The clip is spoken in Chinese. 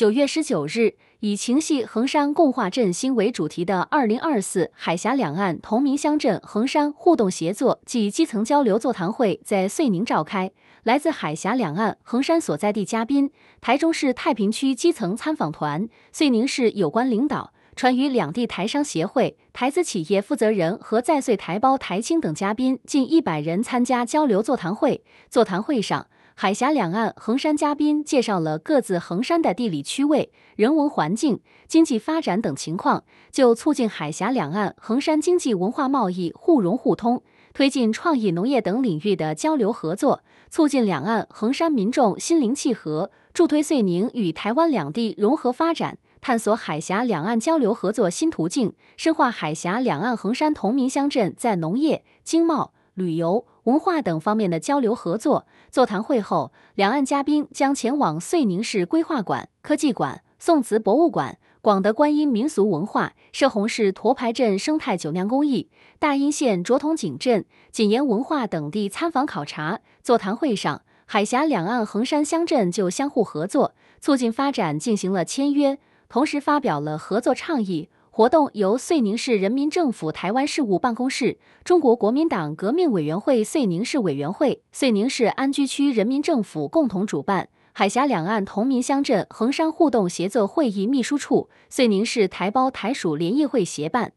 九月十九日，以“情系衡山，共话振兴”为主题的二零二四海峡两岸同名乡镇衡山互动协作暨基层交流座谈会在遂宁召开。来自海峡两岸衡山所在地嘉宾、台中市太平区基层参访团、遂宁市有关领导、川渝两地台商协会、台资企业负责人和在穗台胞、台青等嘉宾近一百人参加交流座谈会。座谈会上，海峡两岸横山嘉宾介绍了各自横山的地理区位、人文环境、经济发展等情况，就促进海峡两岸横山经济、文化、贸易互融互通，推进创意农业等领域的交流合作，促进两岸横山民众心灵契合，助推遂宁与台湾两地融合发展，探索海峡两岸交流合作新途径，深化海峡两岸横山同名乡镇在农业、经贸。旅游、文化等方面的交流合作。座谈会后，两岸嘉宾将前往遂宁市规划馆、科技馆、宋瓷博物馆、广德观音民俗文化、射洪市沱牌镇生态酒酿工艺、大英县卓通井镇锦岩文化等地参访考察。座谈会上，海峡两岸衡山乡镇就相互合作、促进发展进行了签约，同时发表了合作倡议。活动由遂宁市人民政府台湾事务办公室、中国国民党革命委员会遂宁市委员会、遂宁市安居区人民政府共同主办，海峡两岸同名乡镇衡山互动协作会议秘书处、遂宁市台胞台属联谊会协办。